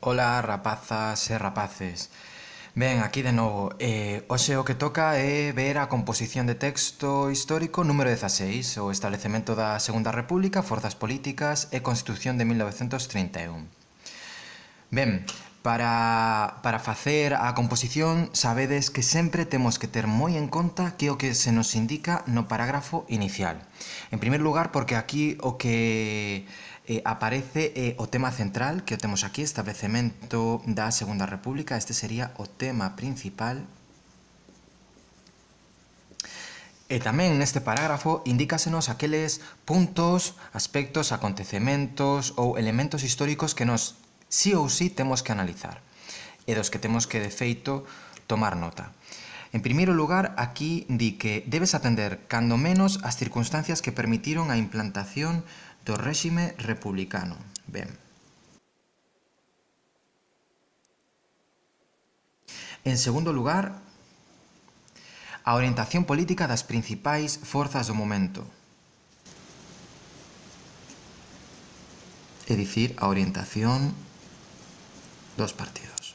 Ola rapazas e rapaces Ben, aquí de novo eh, Oxe o que toca é ver a composición de texto histórico número 16 O establecemento da Segunda República, Forzas Políticas e Constitución de 1931 Ben, para, para facer a composición sabedes que sempre temos que ter moi en conta que o que se nos indica no parágrafo inicial En primer lugar porque aquí o que eh, aparece eh, o tema central que o temos aquí, establecemento da Segunda República, este sería o tema principal E tamén neste parágrafo indícasenos aqueles puntos, aspectos, acontecementos ou elementos históricos que nos sí ou sí temos que analizar e dos que temos que, de feito, tomar nota. En primeiro lugar, aquí di que debes atender, cando menos, as circunstancias que permitiron a implantación do réxime republicano. Ben. En segundo lugar, a orientación política das principais forzas do momento. É dicir, a orientación dos partidos.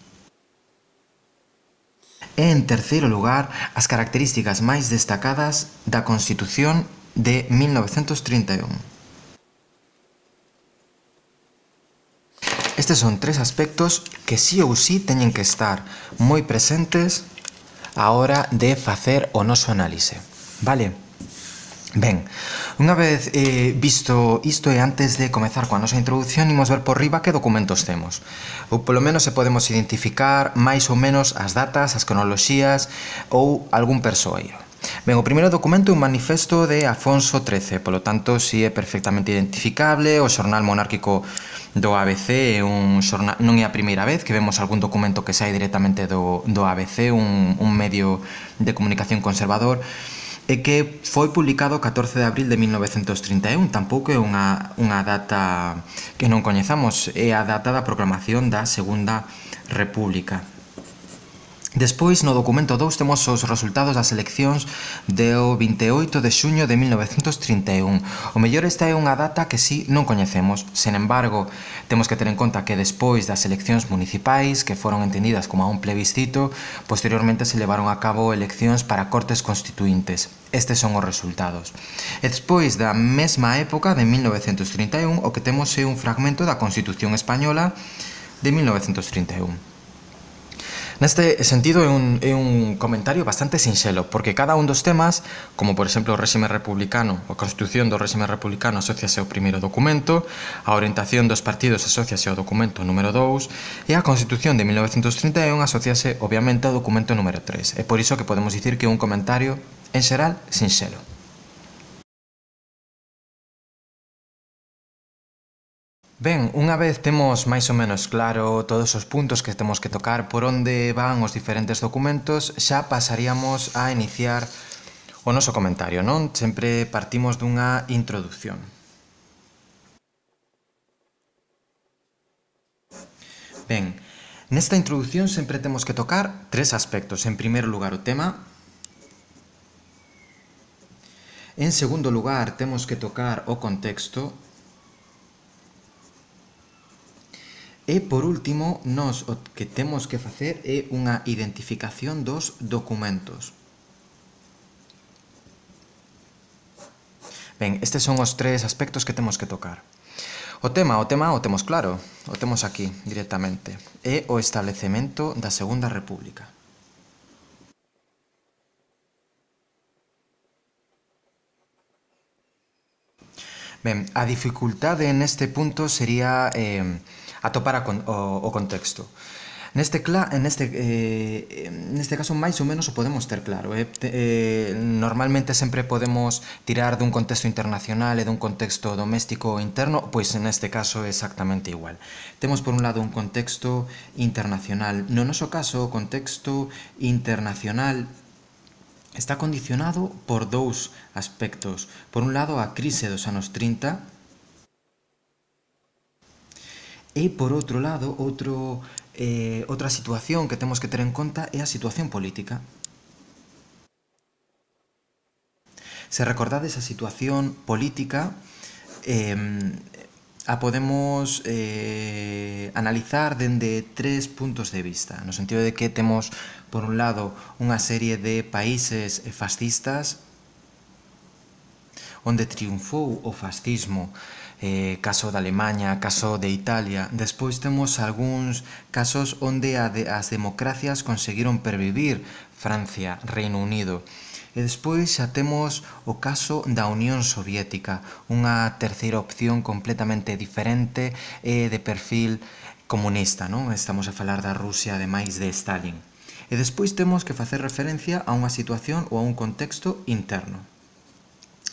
E en terceiro lugar, as características máis destacadas da Constitución de 1931. Estes son tres aspectos que sí ou sí teñen que estar moi presentes a hora de facer o noso análise. Vale? Ben, unha vez eh, visto isto e antes de comezar coa nosa introducción imos ver por riba que documentos temos ou polo menos se podemos identificar máis ou menos as datas, as cronoloxías ou algún persoeiro Ben, o primeiro documento é un manifesto de Afonso XIII, polo tanto, si é perfectamente identificable, o xornal monárquico do ABC, un xornal, non é a primeira vez que vemos algún documento que sai directamente do, do ABC, un, un medio de comunicación conservador, e que foi publicado 14 de abril de 1931, tampouco é unha, unha data que non coñezamos, é a data da proclamación da Segunda República. Despois, no documento 2 temos os resultados das eleccións de o 28 de xuño de 1931. O mellor esta é unha data que sí non coñecemos. Sen embargo, temos que ter en conta que despois das eleccións municipais, que foron entendidas como un plebiscito, posteriormente se levaron a cabo eleccións para cortes constituintes. Estes son os resultados. E Despois da mesma época de 1931, o que temos é un fragmento da Constitución Española de 1931. Neste sentido é un, é un comentario bastante sinxelo, porque cada un dos temas, como por exemplo o réxime republicano, a constitución do réxime republicano asociase ao primeiro documento, a orientación dos partidos asociase ao documento número 2 e a constitución de 1931 asociase obviamente ao documento número 3. É por iso que podemos dicir que é un comentario en xeral sinxelo. Ben, unha vez temos máis ou menos claro todos os puntos que temos que tocar por onde van os diferentes documentos, xa pasaríamos a iniciar o noso comentario, non? Sempre partimos dunha introdución. Ben, nesta introdución sempre temos que tocar tres aspectos. En primeiro lugar, o tema. En segundo lugar, temos que tocar o contexto E, por último, nós o que temos que facer é unha identificación dos documentos. Ben, estes son os tres aspectos que temos que tocar. O tema, o tema o temos claro, o temos aquí directamente. É o establecemento da Segunda República. Ben, a dificultade neste punto sería... Eh, atopar a con, o, o contexto. Neste, cla neste, eh, neste caso máis ou menos o podemos ter claro eh? Te, eh, Normalmente sempre podemos tirar dun contexto internacional e dun contexto doméstico ou interno Pois neste caso é exactamente igual Temos por un lado un contexto internacional No noso caso o contexto internacional está condicionado por dous aspectos Por un lado a crise dos anos 30 E, por outro lado, outro, eh, outra situación que temos que ter en conta é a situación política. Se recordades a situación política, eh, a podemos eh, analizar dende tres puntos de vista, no sentido de que temos, por un lado, unha serie de países fascistas onde triunfou o fascismo eh, caso de Alemanha, caso de Italia. Despois temos algúns casos onde as democracias conseguiron pervivir Francia, Reino Unido. E despois xa temos o caso da Unión Soviética, unha terceira opción completamente diferente e eh, de perfil comunista, non? Estamos a falar da Rusia ademais de Stalin. E despois temos que facer referencia a unha situación ou a un contexto interno.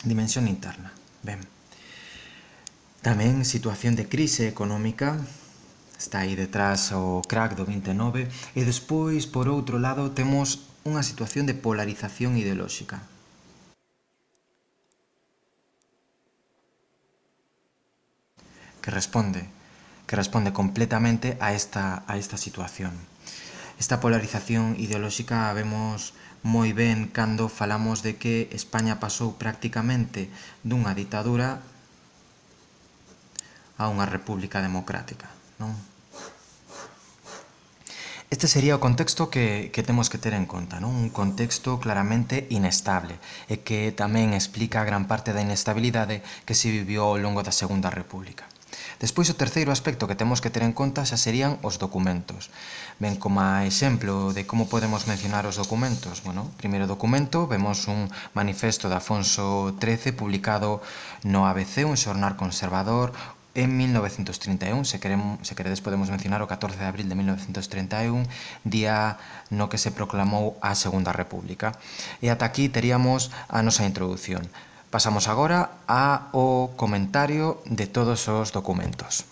Dimensión interna. Ben. Tamén situación de crise económica, está aí detrás o crack do 29, e despois, por outro lado, temos unha situación de polarización ideolóxica. Que responde, que responde completamente a esta, a esta situación. Esta polarización ideolóxica vemos moi ben cando falamos de que España pasou prácticamente dunha ditadura a unha república democrática, non? Este sería o contexto que, que temos que ter en conta, non? un contexto claramente inestable e eh, que tamén explica a gran parte da inestabilidade que se viviu ao longo da Segunda República. Despois, o terceiro aspecto que temos que ter en conta xa serían os documentos. Ben, como exemplo de como podemos mencionar os documentos, bueno, primeiro documento, vemos un manifesto de Afonso XIII publicado no ABC, un xornal conservador, en 1931, se, queremos, se queredes podemos mencionar o 14 de abril de 1931, día no que se proclamou a Segunda República. E ata aquí teríamos a nosa introdución. Pasamos agora a o comentario de todos os documentos.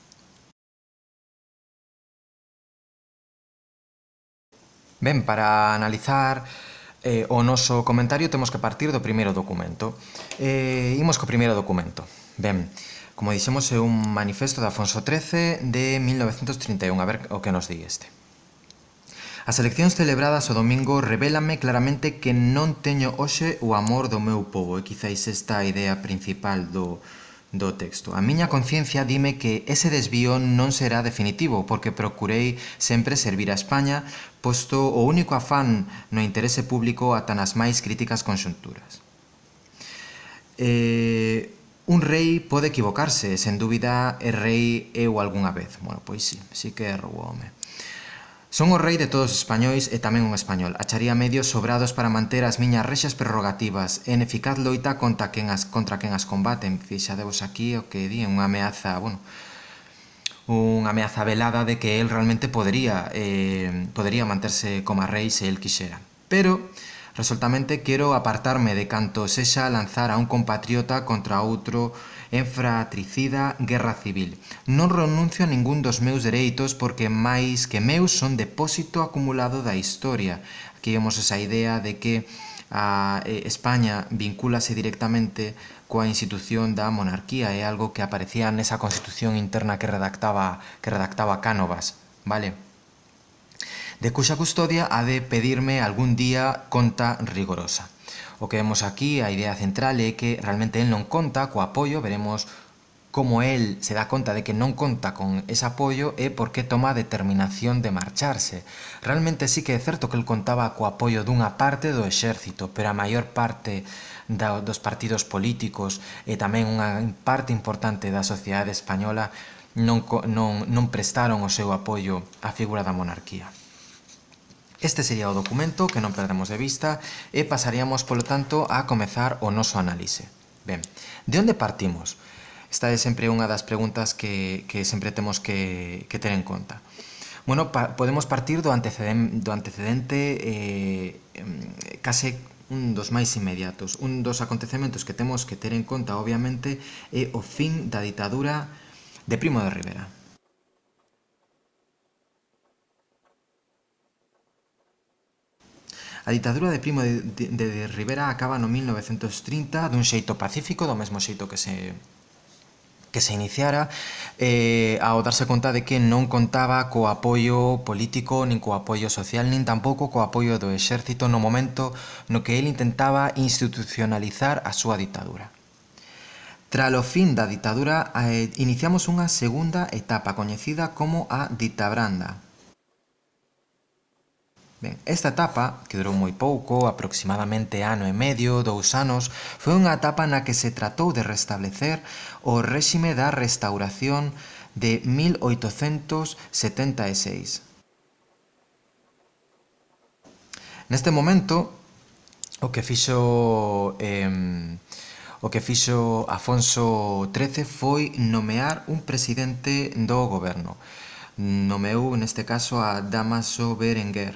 Ben, para analizar eh, o noso comentario temos que partir do primeiro documento. Eh, imos co primeiro documento. Ben, Como dixemos, é un manifesto de Afonso XIII de 1931. A ver o que nos di este. As eleccións celebradas o domingo revelame claramente que non teño hoxe o amor do meu povo e quizáis esta a idea principal do, do texto. A miña conciencia dime que ese desvío non será definitivo porque procurei sempre servir a España posto o único afán no interese público ata nas máis críticas conxunturas. Eh, Un rei pode equivocarse, sen dúbida é rei eu algunha vez. Bueno, pois sí, sí que erro o home. Son o rei de todos os españois e tamén un español. Acharía medios sobrados para manter as miñas rexas prerrogativas en eficaz loita contra quen as, contra quen as combaten. Fixadevos aquí o que di, unha ameaza, bueno, unha ameaza velada de que el realmente podería, eh, podería manterse como rei se el quixera. Pero, Resoltamente quero apartarme de canto sexa lanzar a un compatriota contra outro en fratricida guerra civil. Non renuncio a ningún dos meus dereitos porque máis que meus son depósito acumulado da historia. Aquí vemos esa idea de que a España vincúlase directamente coa institución da monarquía, é algo que aparecía nesa constitución interna que redactaba que redactaba Cánovas, vale? de cuxa custodia ha de pedirme algún día conta rigorosa. O que vemos aquí, a idea central é que realmente el non conta co apoio, veremos como el se dá conta de que non conta con ese apoio e por que toma a determinación de marcharse. Realmente sí que é certo que el contaba co apoio dunha parte do exército, pero a maior parte da, dos partidos políticos e tamén unha parte importante da sociedade española non, non, non prestaron o seu apoio á figura da monarquía. Este sería o documento que non perdemos de vista e pasaríamos, polo tanto, a comezar o noso análise. Ben, de onde partimos? Esta é sempre unha das preguntas que, que sempre temos que, que ter en conta. Bueno, pa, podemos partir do antecedente, do antecedente eh, case un dos máis inmediatos. Un dos acontecementos que temos que ter en conta, obviamente, é o fin da ditadura de Primo de Rivera. A ditadura de Primo de, de, de Rivera acaba no 1930 dun xeito pacífico, do mesmo xeito que se que se iniciara eh, ao darse conta de que non contaba co apoio político nin co apoio social nin tampouco co apoio do exército no momento no que ele intentaba institucionalizar a súa ditadura. Tras o fin da ditadura, eh, iniciamos unha segunda etapa coñecida como a ditabranda, Ben, esta etapa, que durou moi pouco, aproximadamente ano e medio, dous anos, foi unha etapa na que se tratou de restablecer o réxime da restauración de 1876. Neste momento, o que fixo eh, o que fixo Afonso XIII foi nomear un presidente do goberno. Nomeou, neste caso, a Damaso Berenguer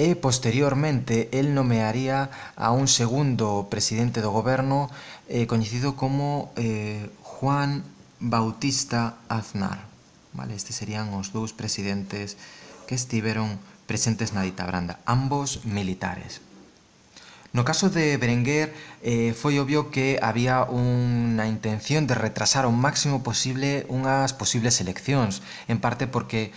e posteriormente el nomearía a un segundo presidente do goberno eh, coñecido como eh, Juan Bautista Aznar. Vale, estes serían os dous presidentes que estiveron presentes na dita branda, ambos militares. No caso de Berenguer eh, foi obvio que había unha intención de retrasar ao máximo posible unhas posibles eleccións, en parte porque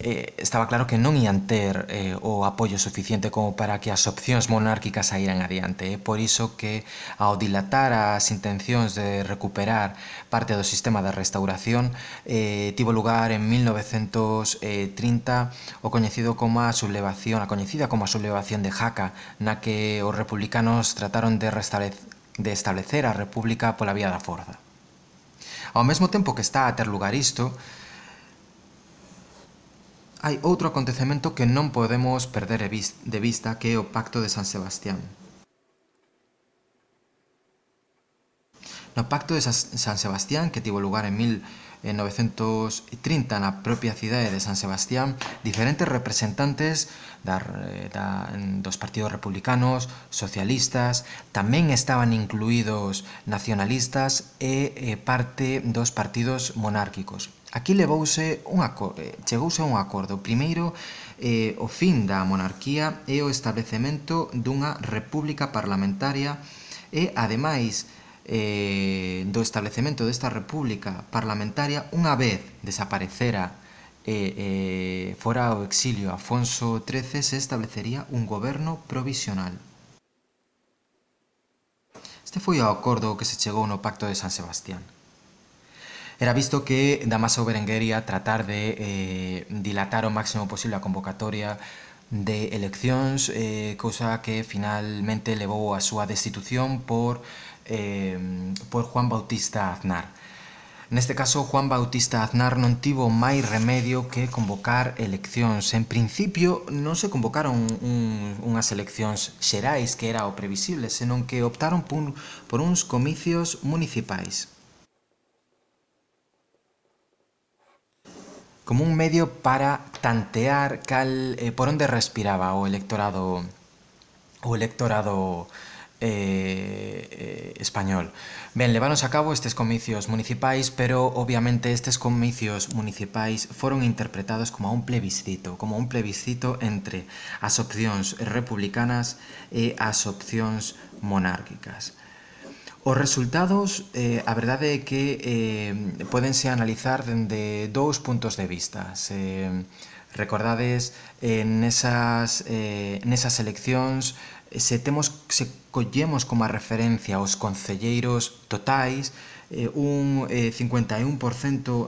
eh, estaba claro que non ian ter eh, o apoio suficiente como para que as opcións monárquicas saíran adiante. Eh? por iso que, ao dilatar as intencións de recuperar parte do sistema da restauración, eh, tivo lugar en 1930 o coñecido como a sublevación, a coñecida como a sublevación de Jaca, na que os republicanos trataron de, de establecer a república pola vía da forza. Ao mesmo tempo que está a ter lugar isto, hai outro acontecemento que non podemos perder de vista que é o Pacto de San Sebastián. No Pacto de San Sebastián, que tivo lugar en 1930 na propia cidade de San Sebastián, diferentes representantes da, da, dos partidos republicanos, socialistas, tamén estaban incluídos nacionalistas e, e eh, parte dos partidos monárquicos. Aquí levouse un acordo, eh, chegouse a un acordo. Primeiro, eh, o fin da monarquía e o establecemento dunha república parlamentaria e, ademais, eh, do establecemento desta república parlamentaria unha vez desaparecera e eh, eh, fora ao exilio Afonso XIII se establecería un goberno provisional. Este foi o acordo que se chegou no Pacto de San Sebastián. Era visto que Damaso Berenguer ia tratar de eh, dilatar o máximo posible a convocatoria de eleccións, eh, cousa que finalmente levou a súa destitución por, eh, por Juan Bautista Aznar. Neste caso, Juan Bautista Aznar non tivo máis remedio que convocar eleccións. En principio, non se convocaron un, unhas eleccións xerais, que era o previsible, senón que optaron por, por uns comicios municipais. como un medio para tantear cal eh, por onde respiraba o electorado o electorado eh, eh, español. Ben, levanos a cabo estes comicios municipais, pero obviamente estes comicios municipais foron interpretados como un plebiscito, como un plebiscito entre as opcións republicanas e as opcións monárquicas. Os resultados, eh, a verdade é que eh, podense analizar dende dous puntos de vista. Se recordades en eh, esas, eh, nesas eleccións eh, se temos se collemos como a referencia os concelleiros totais, eh, un eh, 51%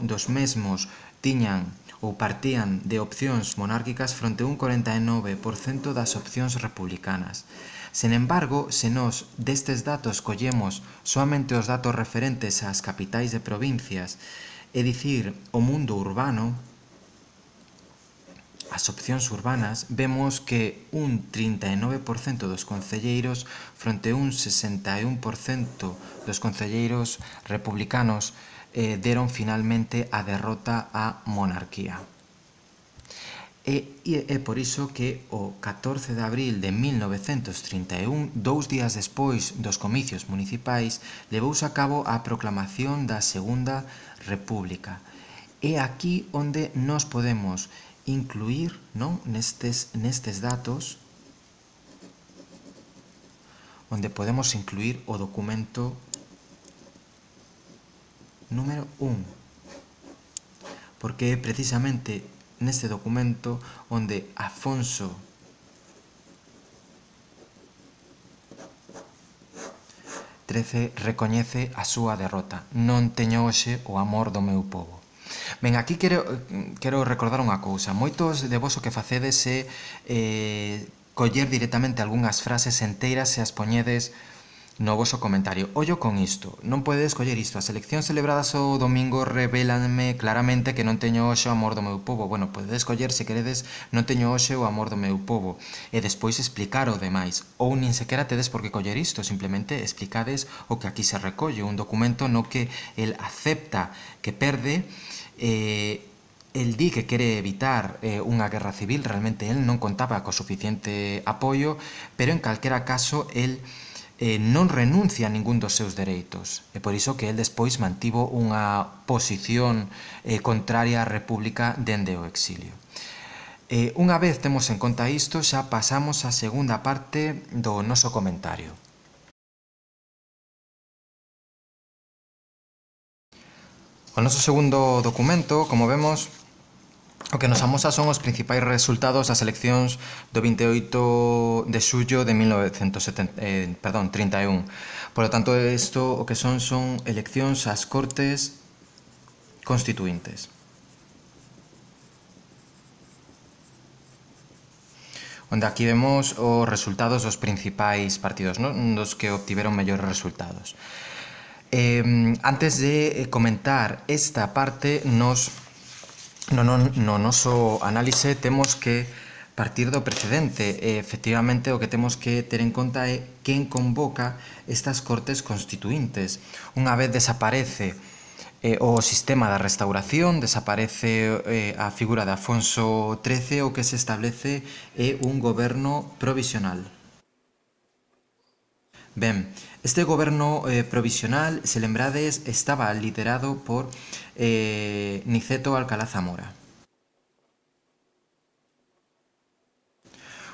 dos mesmos tiñan ou partían de opcións monárquicas fronte a un 49% das opcións republicanas. Sen embargo, se nós destes datos collemos soamente os datos referentes ás capitais de provincias, é dicir, o mundo urbano, as opcións urbanas, vemos que un 39% dos concelleiros fronte un 61% dos concelleiros republicanos eh, deron finalmente a derrota á monarquía. E, e é por iso que o 14 de abril de 1931, dous días despois dos comicios municipais, levouse a cabo a proclamación da Segunda República. É aquí onde nos podemos incluir non nestes, nestes datos onde podemos incluir o documento número 1 porque precisamente neste documento onde Afonso XIII recoñece a súa derrota. Non teño hoxe o amor do meu povo. Ben, aquí quero, quero recordar unha cousa. Moitos de vos o que facedes é eh, coller directamente algunhas frases enteiras e as poñedes no voso comentario. Ollo con isto, non podedes coller isto. As eleccións celebradas o domingo revelanme claramente que non teño hoxe o amor do meu povo. Bueno, podedes coller, se queredes, non teño hoxe o amor do meu povo. E despois explicar o demais. Ou nin sequera tedes por que coller isto, simplemente explicades o que aquí se recolle. Un documento no que el acepta que perde eh, El di que quere evitar eh, unha guerra civil, realmente el non contaba co suficiente apoio, pero en calquera caso el eh, non renuncia a ningún dos seus dereitos. E por iso que el despois mantivo unha posición eh, contraria á República dende o exilio. Eh, unha vez temos en conta isto, xa pasamos á segunda parte do noso comentario. O noso segundo documento, como vemos, O que nos amosa son os principais resultados das eleccións do 28 de xullo de 1970, eh, perdón, 31. Por lo tanto, isto o que son son eleccións ás Cortes Constituintes. Onde aquí vemos os resultados dos principais partidos, non? dos que obtiveron mellores resultados. Eh, antes de comentar esta parte, nos No, no, no noso análise temos que partir do precedente. E, efectivamente, o que temos que ter en conta é quen convoca estas cortes constituintes. Unha vez desaparece eh, o sistema da restauración, desaparece eh, a figura de Afonso XIII, o que se establece é un goberno provisional. Ben, Este goberno eh, provisional, se lembrades, estaba liderado por eh, Niceto Alcalá Zamora.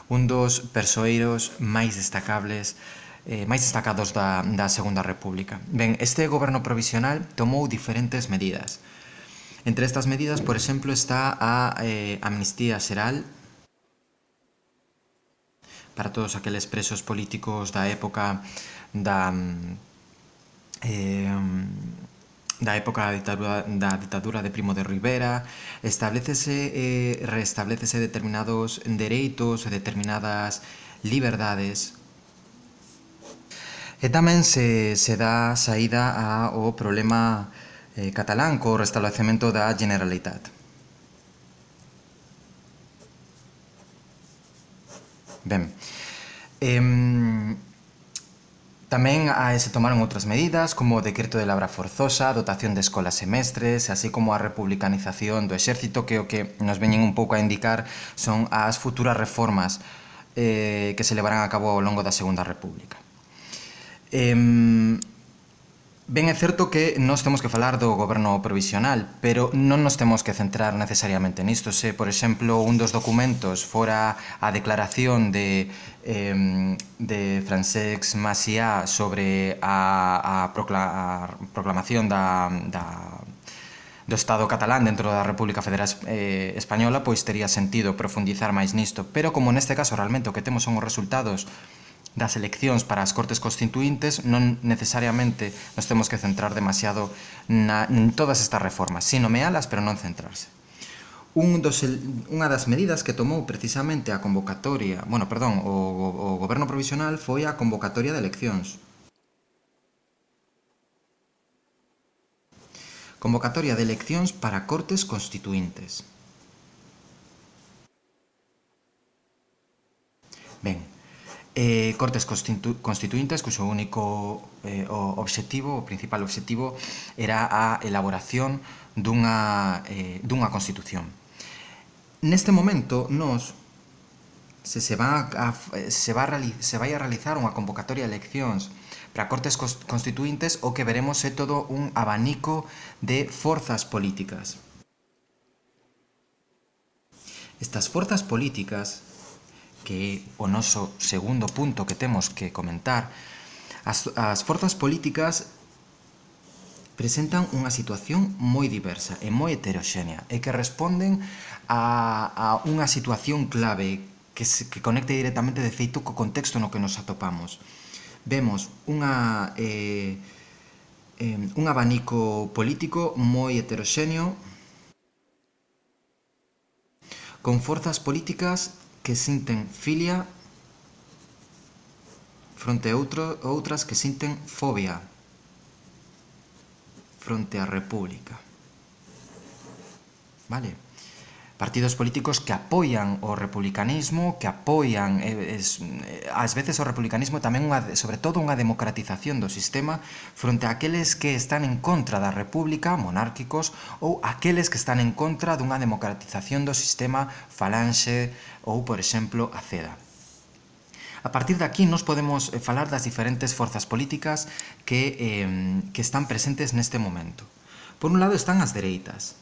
Un dos persoeiros máis destacables eh, máis destacados da, da Segunda República. Ben, este goberno provisional tomou diferentes medidas. Entre estas medidas, por exemplo, está a eh, amnistía xeral para todos aqueles presos políticos da época da eh, da época da ditadura, da ditadura de Primo de Rivera, establecese eh, restablecese determinados dereitos e determinadas liberdades E tamén se, se dá saída ao problema eh, catalán co restablecemento da Generalitat. Ben, eh, Tamén a, ah, se tomaron outras medidas, como o decreto de labra forzosa, a dotación de escolas semestres, así como a republicanización do exército, que o que nos veñen un pouco a indicar son as futuras reformas eh, que se levarán a cabo ao longo da Segunda República. Eh, Ben é certo que nós temos que falar do goberno provisional, pero non nos temos que centrar necesariamente nisto. Se, por exemplo, un dos documentos fora a declaración de, eh, de Francesc Maciá sobre a, a, procla, a proclamación da, da do Estado catalán dentro da República Federal eh, Española, pois tería sentido profundizar máis nisto. Pero como neste caso realmente o que temos son os resultados das eleccións para as Cortes Constituintes non necesariamente nos temos que centrar demasiado na, en todas estas reformas, si nomealas, pero non centrarse. Un dos, unha das medidas que tomou precisamente a convocatoria, bueno, perdón, o, o, o goberno provisional foi a convocatoria de eleccións. Convocatoria de eleccións para Cortes Constituintes. eh, Cortes constitu Constituintes, cuxo único eh, o obxectivo, o principal obxectivo, era a elaboración dunha, eh, dunha Constitución. Neste momento, nos, se se, va a, se, va a se vai a realizar unha convocatoria de eleccións para Cortes Constituintes, o que veremos é todo un abanico de forzas políticas. Estas forzas políticas que é o noso segundo punto que temos que comentar, as, as forzas políticas presentan unha situación moi diversa e moi heteroxénea e que responden a, a unha situación clave que, se, que conecte directamente de feito co contexto no que nos atopamos. Vemos unha, eh, eh, un abanico político moi heteroxéneo con forzas políticas que sienten filia frente a otras que sienten fobia frente a República. Vale? partidos políticos que apoian o republicanismo, que apoian eh, es, eh, ás veces o republicanismo tamén unha, sobre todo unha democratización do sistema fronte a aqueles que están en contra da república, monárquicos, ou aqueles que están en contra dunha democratización do sistema falanxe ou, por exemplo, a CEDA. A partir de aquí nos podemos eh, falar das diferentes forzas políticas que, eh, que están presentes neste momento. Por un lado están as dereitas,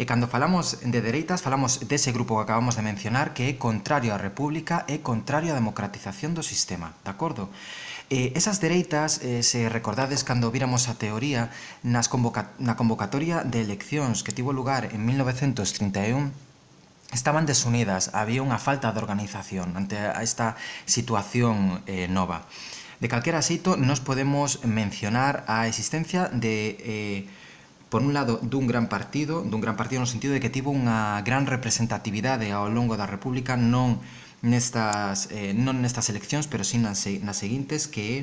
E cando falamos de dereitas, falamos dese grupo que acabamos de mencionar que é contrario á República e contrario á democratización do sistema, de acordo? Eh, esas dereitas, eh, se recordades cando viramos a teoría nas convoca na convocatoria de eleccións que tivo lugar en 1931, estaban desunidas, había unha falta de organización ante esta situación eh, nova. De calquera xeito, nos podemos mencionar a existencia de... Eh, por un lado, dun gran partido, dun gran partido no sentido de que tivo unha gran representatividade ao longo da República, non nestas, eh, non nestas eleccións, pero sí nas, nas seguintes, que é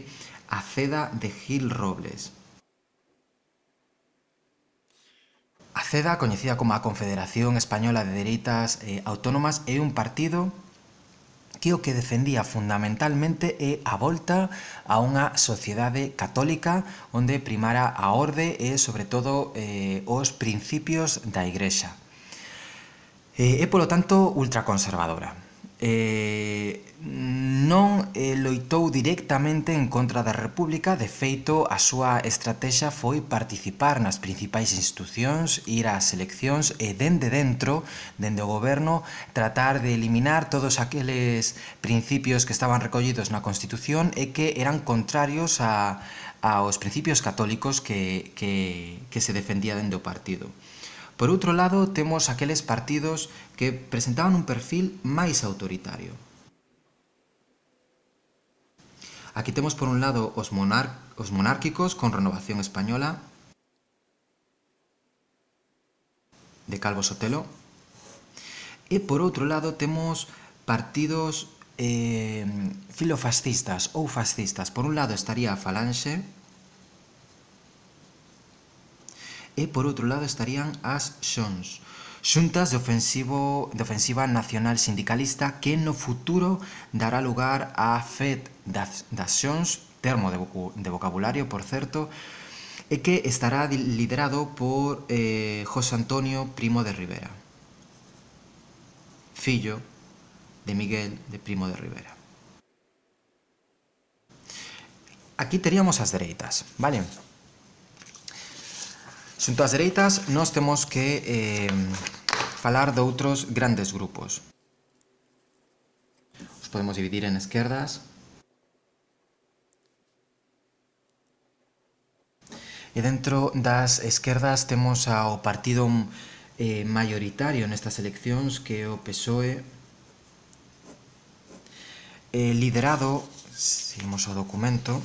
a ceda de Gil Robles. A CEDA, coñecida como a Confederación Española de Dereitas eh, Autónomas, é un partido que o que defendía fundamentalmente é a volta a unha sociedade católica onde primara a orde e, sobre todo, eh, os principios da Igrexa. E eh, é, polo tanto, ultraconservadora eh, non eh, loitou directamente en contra da República, de feito, a súa estrategia foi participar nas principais institucións, ir ás eleccións e dende dentro, dende o goberno, tratar de eliminar todos aqueles principios que estaban recollidos na Constitución e que eran contrarios a, aos principios católicos que, que, que se defendía dende o partido. Por outro lado, temos aqueles partidos que presentaban un perfil máis autoritario. Aquí temos por un lado os, monar os monárquicos con renovación española de Calvo Sotelo e por outro lado temos partidos eh, filofascistas ou fascistas. Por un lado estaría a Falange, e por outro lado estarían as Xons, Xuntas de, ofensivo, de Ofensiva Nacional Sindicalista que no futuro dará lugar á FED das, das Xons, termo de, de vocabulario, por certo, e que estará liderado por eh, José Antonio Primo de Rivera, fillo de Miguel de Primo de Rivera. Aquí teríamos as dereitas, vale? Xunto ás dereitas, nós temos que eh, falar de outros grandes grupos. Os podemos dividir en esquerdas. E dentro das esquerdas temos ao partido eh, maioritario nestas eleccións que é o PSOE eh, liderado, seguimos o documento,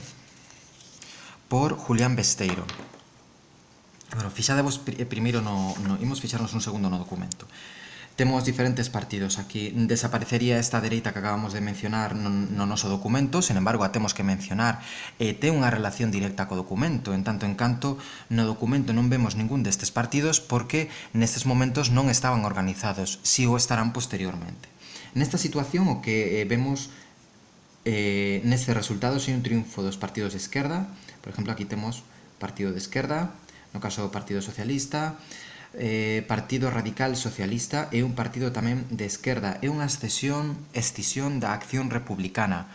por Julián Besteiro. Bueno, fixadevos eh, primeiro no, no imos fixarnos un segundo no documento. Temos diferentes partidos aquí. Desaparecería esta dereita que acabamos de mencionar no, no noso documento, sen embargo, a temos que mencionar e eh, ten unha relación directa co documento, en tanto en canto no documento non vemos ningún destes partidos porque nestes momentos non estaban organizados, si o estarán posteriormente. Nesta situación o que eh, vemos eh, neste resultado se un triunfo dos partidos de esquerda, por exemplo, aquí temos partido de esquerda, no caso do Partido Socialista, eh, Partido Radical Socialista e un partido tamén de esquerda. É unha excesión, escisión da acción republicana.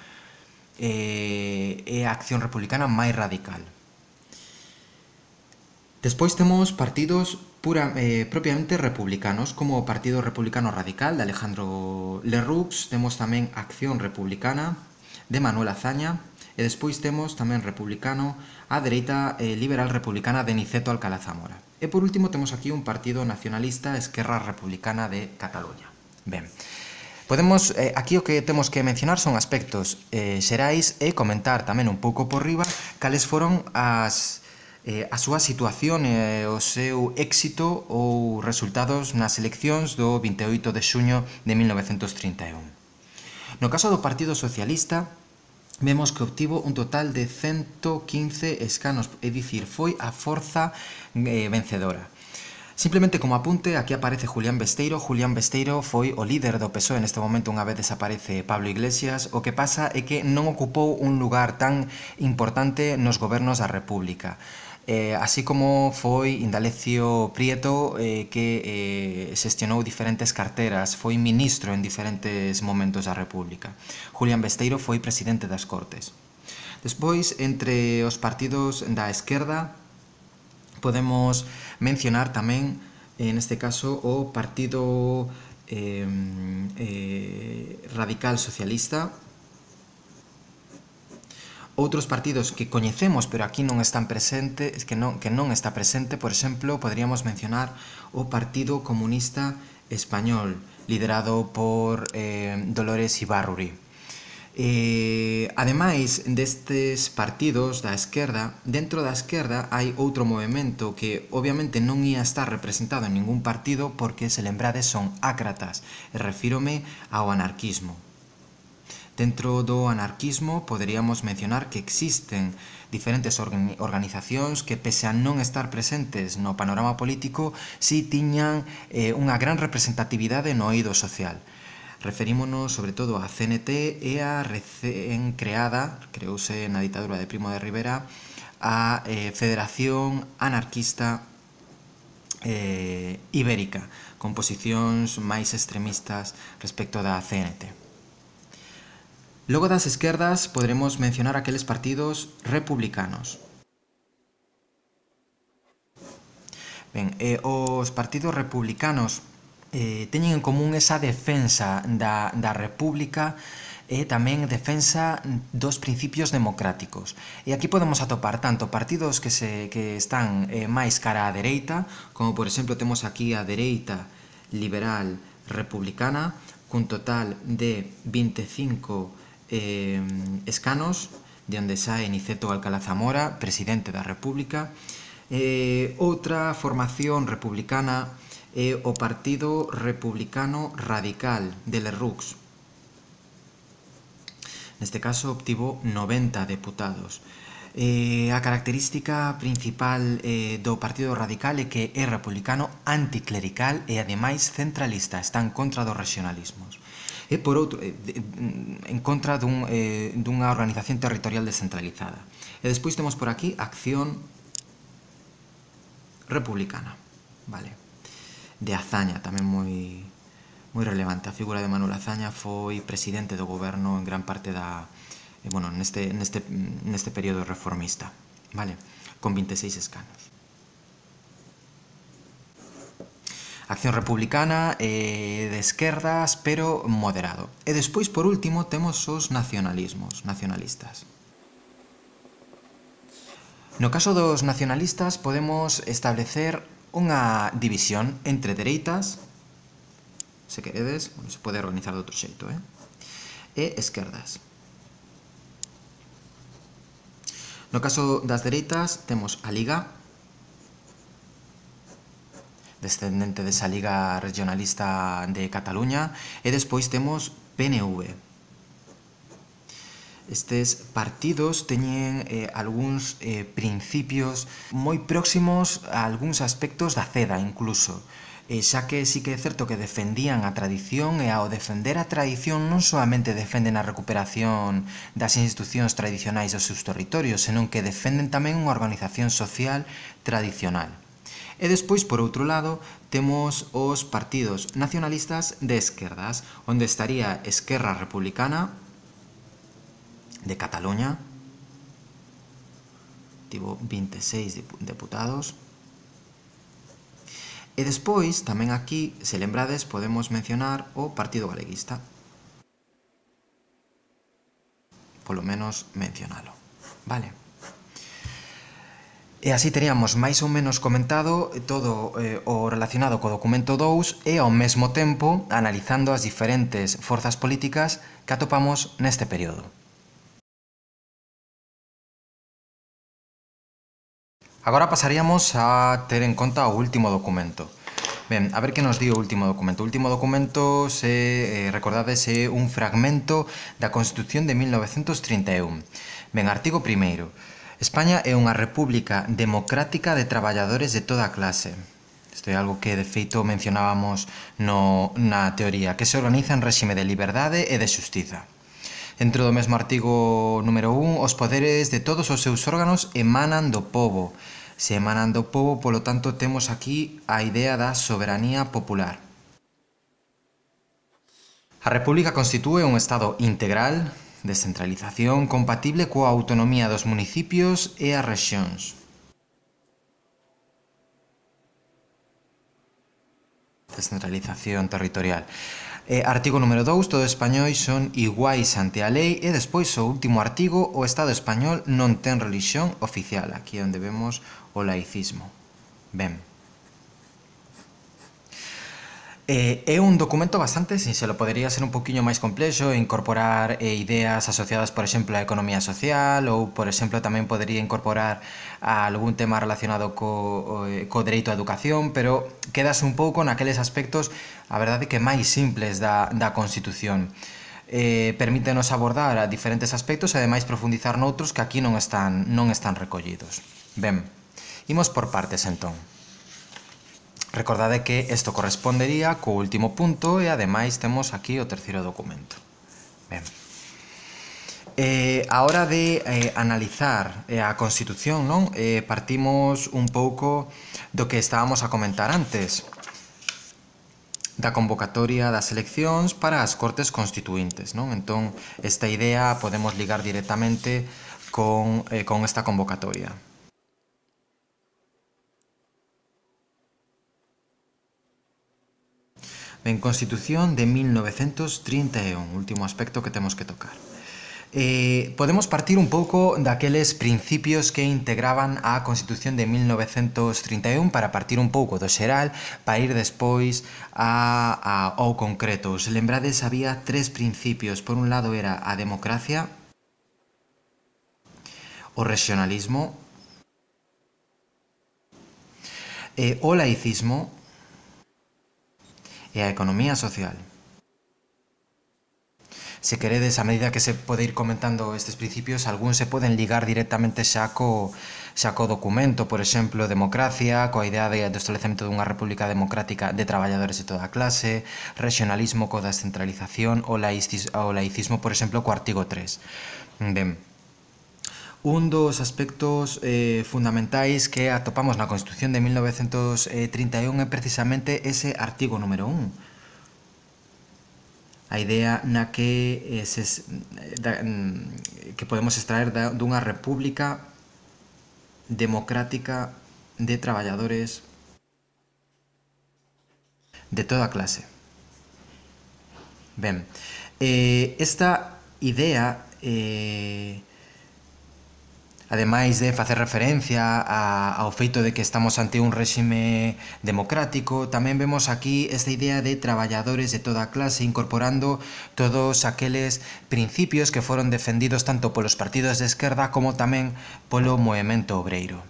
Eh, é a acción republicana máis radical. Despois temos partidos pura, eh, propiamente republicanos, como o Partido Republicano Radical de Alejandro Lerroux, temos tamén Acción Republicana de Manuel Azaña, e despois temos tamén republicano á dereita eh, liberal republicana de Niceto Alcalá Zamora. E por último temos aquí un partido nacionalista Esquerra Republicana de Cataluña. Ben, Podemos, eh, aquí o que temos que mencionar son aspectos eh, xerais e comentar tamén un pouco por riba cales foron as, eh, a súa situación e eh, o seu éxito ou resultados nas eleccións do 28 de xuño de 1931. No caso do Partido Socialista, vemos que obtivo un total de 115 escanos, é dicir, foi a forza eh, vencedora. Simplemente como apunte, aquí aparece Julián Besteiro. Julián Besteiro foi o líder do PSOE neste momento unha vez desaparece Pablo Iglesias. O que pasa é que non ocupou un lugar tan importante nos gobernos da República. Eh, así como foi Indalecio Prieto eh, que eh, xestionou diferentes carteras, foi ministro en diferentes momentos da República. Julián Besteiro foi presidente das Cortes. Despois, entre os partidos da esquerda, podemos mencionar tamén, en eh, este caso, o Partido eh, eh, Radical Socialista, outros partidos que coñecemos pero aquí non están presente, que non, que non está presente, por exemplo, poderíamos mencionar o Partido Comunista Español, liderado por eh, Dolores Ibarruri. Eh, ademais destes partidos da esquerda, dentro da esquerda hai outro movimento que obviamente non ia estar representado en ningún partido porque, se lembrades, son ácratas, e refírome ao anarquismo. Dentro do anarquismo poderíamos mencionar que existen diferentes organizacións que, pese a non estar presentes no panorama político, si tiñan eh, unha gran representatividade no oído social. Referímonos sobre todo a CNT e a recén creada, creouse na ditadura de Primo de Rivera, a eh, Federación Anarquista eh, Ibérica, con posicións máis extremistas respecto da CNT. Logo das esquerdas poderemos mencionar aqueles partidos republicanos. Ben, eh, os partidos republicanos eh, teñen en común esa defensa da, da república e tamén defensa dos principios democráticos. E aquí podemos atopar tanto partidos que, se, que están eh, máis cara á dereita, como por exemplo temos aquí a dereita liberal republicana, cun total de 25 eh, escanos de onde sae Niceto Alcalá Zamora, presidente da República. Eh, outra formación republicana é eh, o Partido Republicano Radical de Lerrux. Neste caso obtivo 90 deputados. Eh, a característica principal eh, do Partido Radical é que é republicano anticlerical e ademais centralista, Están contra dos regionalismos e por outro eh, mm, en contra dun, eh, dunha organización territorial descentralizada. E despois temos por aquí acción republicana, vale? De Azaña, tamén moi moi relevante. A figura de Manuel Azaña foi presidente do goberno en gran parte da eh, bueno, neste neste neste período reformista, vale? Con 26 escanos. Acción Republicana eh, de esquerdas, pero moderado. E despois, por último, temos os nacionalismos, nacionalistas. No caso dos nacionalistas podemos establecer unha división entre dereitas, se queredes, bueno, se pode organizar de outro xeito, eh? e esquerdas. No caso das dereitas temos a Liga, descendente desa Liga Regionalista de Cataluña, e despois temos PNV. Estes partidos teñen eh, algúns eh, principios moi próximos a algúns aspectos da CEDA incluso, e eh, xa que sí que é certo que defendían a tradición e ao defender a tradición non solamente defenden a recuperación das institucións tradicionais dos seus territorios, senón que defenden tamén unha organización social tradicional. E despois, por outro lado, temos os partidos nacionalistas de esquerdas, onde estaría Esquerra Republicana de Cataluña, tivo 26 deputados, E despois, tamén aquí, se lembrades, podemos mencionar o Partido Galeguista. Polo menos mencionalo. Vale. E así teríamos máis ou menos comentado todo eh, o relacionado co documento 2 e ao mesmo tempo analizando as diferentes forzas políticas que atopamos neste período. Agora pasaríamos a ter en conta o último documento. Ben, a ver que nos di o último documento. O último documento, se eh, recordades, é un fragmento da Constitución de 1931. Ben, artigo primeiro. España é unha república democrática de traballadores de toda a clase. Isto é algo que, de feito, mencionábamos no, na teoría, que se organiza en réxime de liberdade e de xustiza. Dentro do mesmo artigo número 1, os poderes de todos os seus órganos emanan do povo. Se emanan do povo, polo tanto, temos aquí a idea da soberanía popular. A República constitúe un Estado integral, Descentralización compatible coa autonomía dos municipios e as rexións. Descentralización territorial. Eh, artigo número 2, todos os son iguais ante a lei e despois o último artigo, o Estado español non ten religión oficial, aquí onde vemos o laicismo. Ben. Eh, é un documento bastante sinxelo, podería ser un poquinho máis complexo e incorporar eh, ideas asociadas, por exemplo, á economía social ou, por exemplo, tamén podería incorporar a algún tema relacionado co, eh, co dereito á educación, pero quedas un pouco naqueles aspectos, a verdade, que máis simples da, da Constitución. Eh, permítenos abordar a diferentes aspectos e ademais profundizar noutros que aquí non están, non están recollidos. Ben, imos por partes entón. Recordade que isto correspondería co último punto e ademais temos aquí o terceiro documento. Ben. Eh, a hora de eh, analizar eh, a Constitución, non? Eh, partimos un pouco do que estábamos a comentar antes da convocatoria das eleccións para as Cortes Constituintes, non? Entón, esta idea podemos ligar directamente con, eh, con esta convocatoria. en Constitución de 1931, último aspecto que temos que tocar. Eh, podemos partir un pouco daqueles principios que integraban a Constitución de 1931 para partir un pouco do xeral para ir despois a, a, ao concreto. Se lembrades había tres principios. Por un lado era a democracia, o regionalismo, e eh, o laicismo e a economía social. Se queredes, a medida que se pode ir comentando estes principios, algúns se poden ligar directamente xa co, xa co documento, por exemplo, democracia, coa idea de, do establecemento dunha república democrática de traballadores de toda a clase, regionalismo co descentralización ou, ou laicismo, por exemplo, co artigo 3. Ben, un dos aspectos eh, fundamentais que atopamos na Constitución de 1931 é precisamente ese artigo número 1 a idea na que eh, se, da, mm, que podemos extraer da, dunha república democrática de traballadores de toda clase. Ben, eh, esta idea eh, ademais de facer referencia a, ao feito de que estamos ante un réxime democrático, tamén vemos aquí esta idea de traballadores de toda a clase incorporando todos aqueles principios que foron defendidos tanto polos partidos de esquerda como tamén polo movimento obreiro.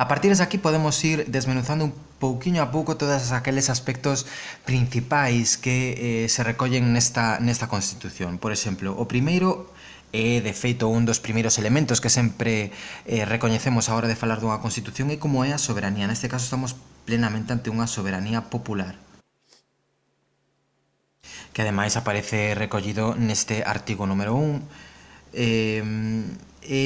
A partir de aquí podemos ir desmenuzando un pouquiño a pouco todas aqueles aspectos principais que eh, se recollen nesta, nesta Constitución. Por exemplo, o primeiro é, de feito, un dos primeiros elementos que sempre eh, recoñecemos a hora de falar dunha Constitución é como é a soberanía. Neste caso estamos plenamente ante unha soberanía popular que ademais aparece recollido neste artigo número 1 eh, e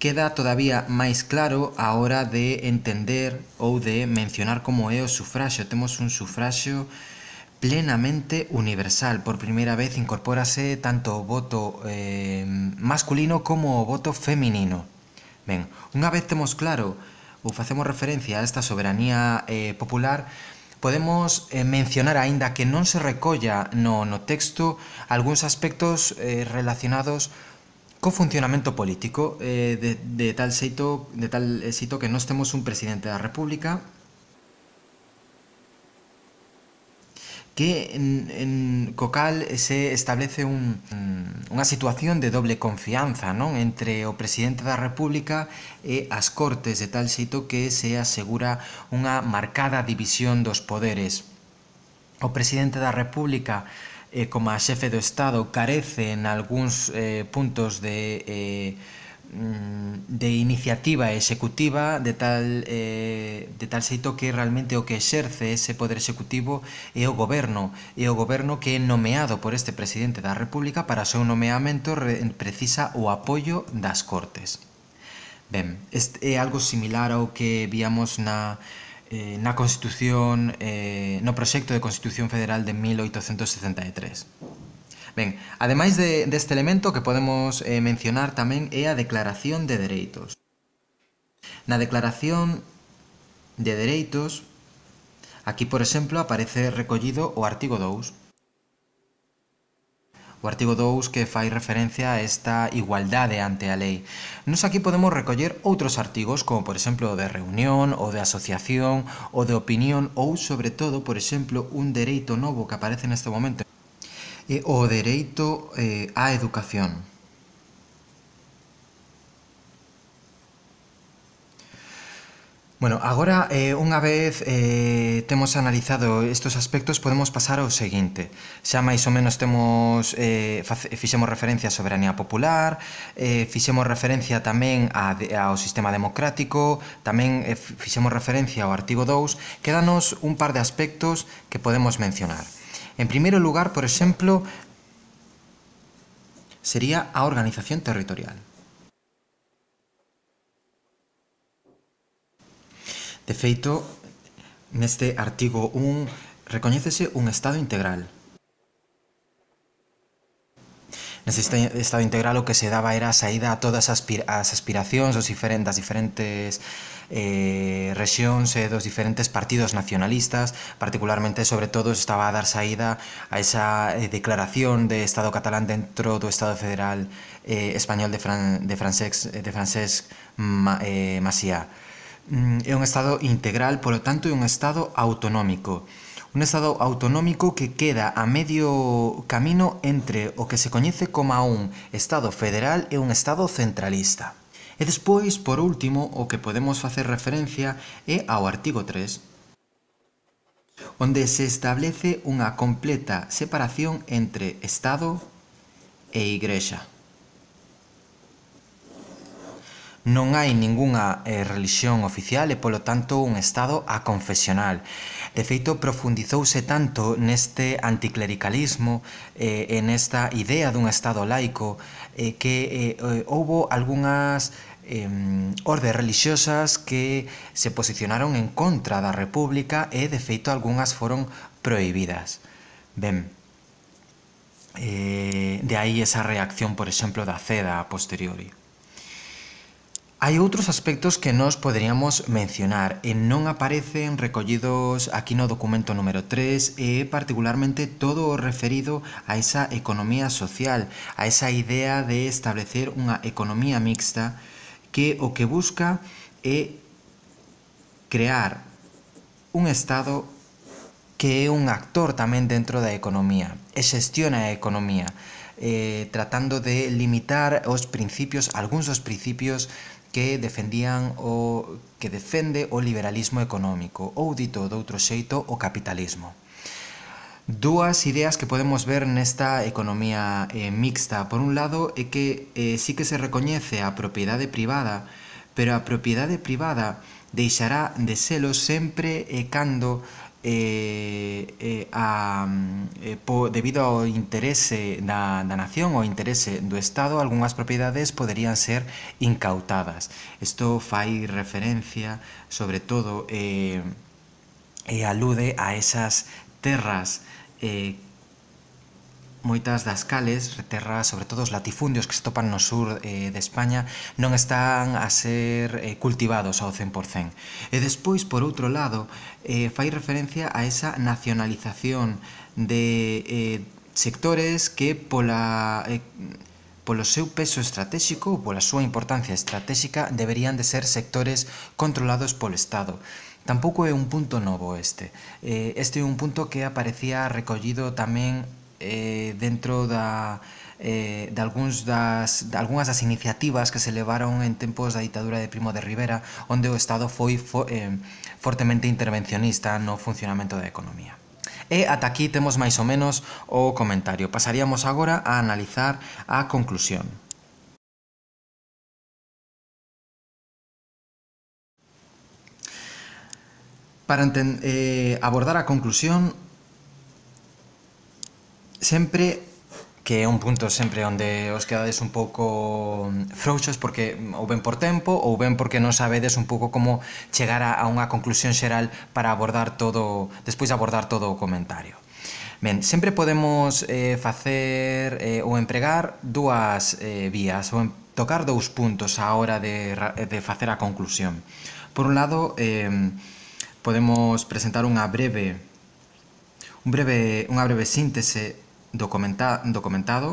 queda todavía máis claro a hora de entender ou de mencionar como é o sufraxo temos un sufraxo eh, plenamente universal. Por primeira vez incorpórase tanto o voto eh, masculino como o voto feminino. Ben, unha vez temos claro ou facemos referencia a esta soberanía eh, popular, podemos eh, mencionar aínda que non se recolla no, no texto algúns aspectos eh, relacionados co funcionamento político eh, de, de tal xeito de tal eh, xeito que non temos un presidente da República que en, en co cal se establece un, unha situación de doble confianza non entre o presidente da República e as Cortes, de tal xeito que se asegura unha marcada división dos poderes. O presidente da República eh, como a xefe do Estado carece en algúns eh, puntos de eh, Mm, de iniciativa executiva de tal, eh, de tal xeito que realmente o que exerce ese poder executivo é o goberno e o goberno que é nomeado por este presidente da República para o seu nomeamento precisa o apoio das Cortes. Ben, este é algo similar ao que víamos na, eh, na Constitución, eh, no proxecto de Constitución Federal de 1873. Ben, ademais de, deste elemento que podemos eh, mencionar tamén é a Declaración de Dereitos. Na Declaración de Dereitos, aquí, por exemplo, aparece recollido o artigo 2. O artigo 2 que fai referencia a esta igualdade ante a lei. Nos aquí podemos recoller outros artigos, como por exemplo o de reunión, o de asociación, o de opinión, ou sobre todo, por exemplo, un dereito novo que aparece neste momento e o dereito eh, á educación. Bueno, agora, eh, unha vez eh, temos analizado estes aspectos, podemos pasar ao seguinte. Xa máis ou menos temos, eh, fixemos referencia á soberanía popular, eh, fixemos referencia tamén a, ao sistema democrático, tamén eh, fixemos referencia ao artigo 2, quedanos un par de aspectos que podemos mencionar. En primeiro lugar, por exemplo, sería a organización territorial. De feito, neste artigo 1 recoñécese un estado integral. Neste estado integral o que se daba era a saída a todas as aspiracións os diferentes, das diferentes eh, rexións eh, dos diferentes partidos nacionalistas, particularmente sobre todo estaba a dar saída a esa eh, declaración de Estado catalán dentro do Estado federal eh, español de, Fran de Francesc, de Francesc Ma eh, Maciá. Mm, é un Estado integral, polo tanto é un Estado autonómico un estado autonómico que queda a medio camino entre o que se coñece como un estado federal e un estado centralista. E despois, por último, o que podemos facer referencia é ao artigo 3, onde se establece unha completa separación entre Estado e Igrexa. non hai ningunha eh, religión oficial e, polo tanto, un Estado a confesional. De feito, profundizouse tanto neste anticlericalismo eh, en esta idea dun Estado laico eh, que eh, houbo algunhas eh, ordes religiosas que se posicionaron en contra da República e, de feito, algunhas foron prohibidas. Ben, eh, de aí esa reacción, por exemplo, da CEDA a posteriori. Hai outros aspectos que nós poderíamos mencionar e non aparecen recollidos aquí no documento número 3 e particularmente todo o referido a esa economía social, a esa idea de establecer unha economía mixta que o que busca é crear un Estado que é un actor tamén dentro da economía e xestiona a economía eh, tratando de limitar os principios, algúns dos principios que defendían o que defende o liberalismo económico ou dito doutro xeito o capitalismo. Dúas ideas que podemos ver nesta economía eh, mixta. Por un lado, é que eh, sí que se recoñece a propiedade privada, pero a propiedade privada deixará de selo sempre e cando eh, eh, a, eh, po, debido ao interese da, da nación ou interese do Estado algunhas propiedades poderían ser incautadas isto fai referencia sobre todo eh, e alude a esas terras eh, moitas das cales, terras, sobre todo os latifundios que se topan no sur eh, de España, non están a ser eh, cultivados ao 100%. E despois, por outro lado, eh, fai referencia a esa nacionalización de eh, sectores que pola... Eh, polo seu peso estratégico ou pola súa importancia estratégica deberían de ser sectores controlados polo Estado. Tampouco é un punto novo este. Eh, este é un punto que aparecía recollido tamén eh, dentro da eh, de, algúns das, de algunhas das iniciativas que se levaron en tempos da ditadura de Primo de Rivera, onde o Estado foi fo, eh, fortemente intervencionista no funcionamento da economía. E ata aquí temos máis ou menos o comentario. Pasaríamos agora a analizar a conclusión. Para eh, abordar a conclusión, sempre que é un punto sempre onde os quedades un pouco mm, frouxos porque mm, ou ben por tempo ou ben porque non sabedes un pouco como chegar a, a unha conclusión xeral para abordar todo, despois de abordar todo o comentario. Ben, sempre podemos eh, facer eh, ou empregar dúas eh, vías ou tocar dous puntos á hora de, de facer a conclusión. Por un lado, eh, podemos presentar unha breve un breve unha breve síntese do, documentado comentado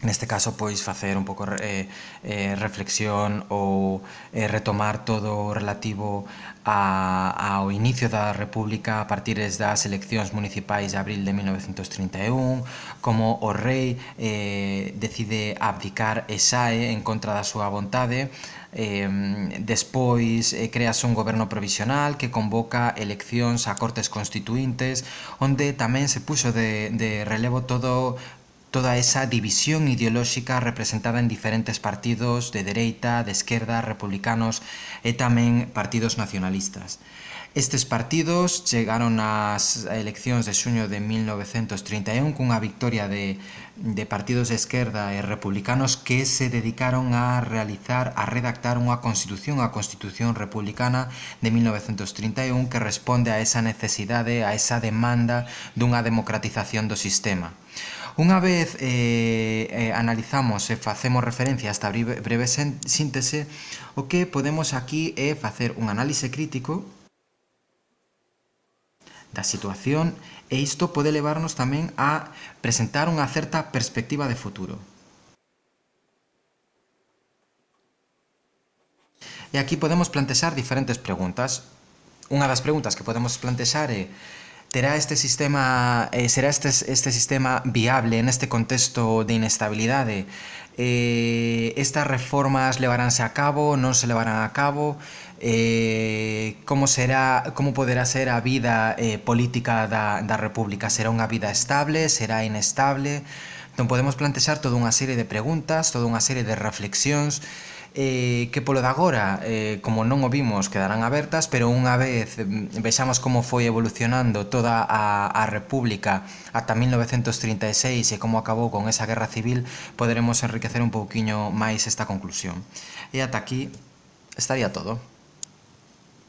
neste caso pois facer un pouco eh, eh, reflexión ou eh, retomar todo relativo a, ao inicio da República a partir das eleccións municipais de abril de 1931 como o rei eh, decide abdicar e sae en contra da súa vontade Eh, despois eh, creas un goberno provisional que convoca eleccións a cortes constituintes onde tamén se puxo de, de relevo todo toda esa división ideolóxica representada en diferentes partidos de dereita, de esquerda, republicanos e tamén partidos nacionalistas. Estes partidos chegaron ás eleccións de xuño de 1931 cunha victoria de, de partidos de esquerda e republicanos que se dedicaron a realizar, a redactar unha constitución, a Constitución Republicana de 1931 que responde a esa necesidade, a esa demanda dunha democratización do sistema. Unha vez eh, eh, analizamos e eh, facemos referencia a esta breve, breve síntese, o que podemos aquí é facer un análise crítico la situación e esto puede levarnos también a presentar una cierta perspectiva de futuro. Y e aquí podemos plantear diferentes preguntas. Una de las preguntas que podemos plantear é este sistema eh, será este este sistema viable en este contexto de inestabilidad? Eh, estas reformas levaránse a cabo, no se llevarán a cabo? eh, como será como poderá ser a vida eh, política da, da República será unha vida estable, será inestable entón podemos plantexar toda unha serie de preguntas toda unha serie de reflexións eh, que polo de agora, eh, como non o vimos, quedarán abertas, pero unha vez mm, vexamos como foi evolucionando toda a, a República ata 1936 e como acabou con esa guerra civil, poderemos enriquecer un pouquiño máis esta conclusión. E ata aquí estaría todo.